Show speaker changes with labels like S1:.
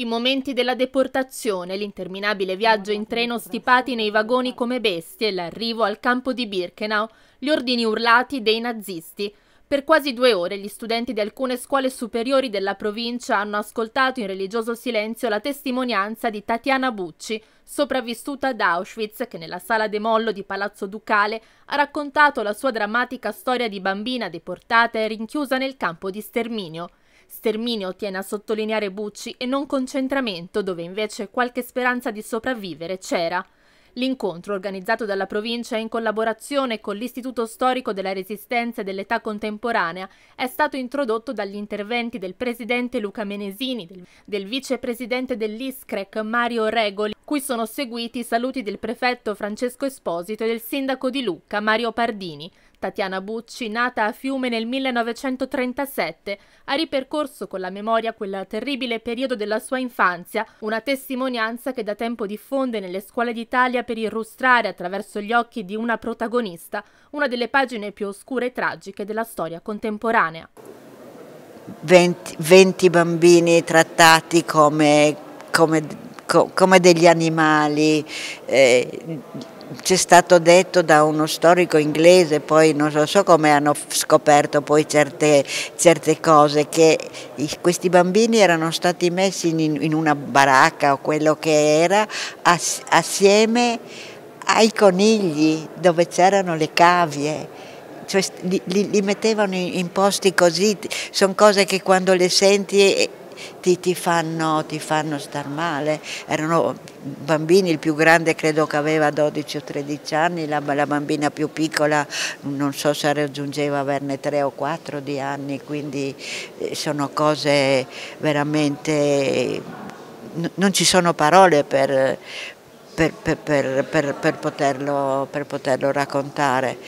S1: I momenti della deportazione, l'interminabile viaggio in treno stipati nei vagoni come bestie, l'arrivo al campo di Birkenau, gli ordini urlati dei nazisti – per quasi due ore gli studenti di alcune scuole superiori della provincia hanno ascoltato in religioso silenzio la testimonianza di Tatiana Bucci, sopravvissuta ad Auschwitz, che nella sala de mollo di Palazzo Ducale ha raccontato la sua drammatica storia di bambina deportata e rinchiusa nel campo di sterminio. Sterminio tiene a sottolineare Bucci e non concentramento, dove invece qualche speranza di sopravvivere c'era. L'incontro, organizzato dalla provincia in collaborazione con l'Istituto Storico della Resistenza e dell'Età Contemporanea, è stato introdotto dagli interventi del presidente Luca Menesini, del vicepresidente dell'ISCREC Mario Regoli cui sono seguiti i saluti del prefetto Francesco Esposito e del sindaco di Lucca Mario Pardini. Tatiana Bucci, nata a Fiume nel 1937, ha ripercorso con la memoria quel terribile periodo della sua infanzia, una testimonianza che da tempo diffonde nelle scuole d'Italia per illustrare attraverso gli occhi di una protagonista una delle pagine più oscure e tragiche della storia contemporanea.
S2: 20, 20 bambini trattati come, come co come degli animali. Eh, c'è stato detto da uno storico inglese, poi non so, so come hanno scoperto poi certe, certe cose, che questi bambini erano stati messi in, in una baracca o quello che era ass assieme ai conigli dove c'erano le cavie. Cioè, li, li, mettevano in posti così, sono cose che quando le senti ti, ti, fanno, ti fanno star male. Erano bambini, il più grande credo che aveva 12 o 13 anni, la, la bambina più piccola non so se raggiungeva averne 3 o 4 di anni, quindi eh, sono cose veramente... non ci sono parole per, per, per, per poterlo, poterlo raccontare.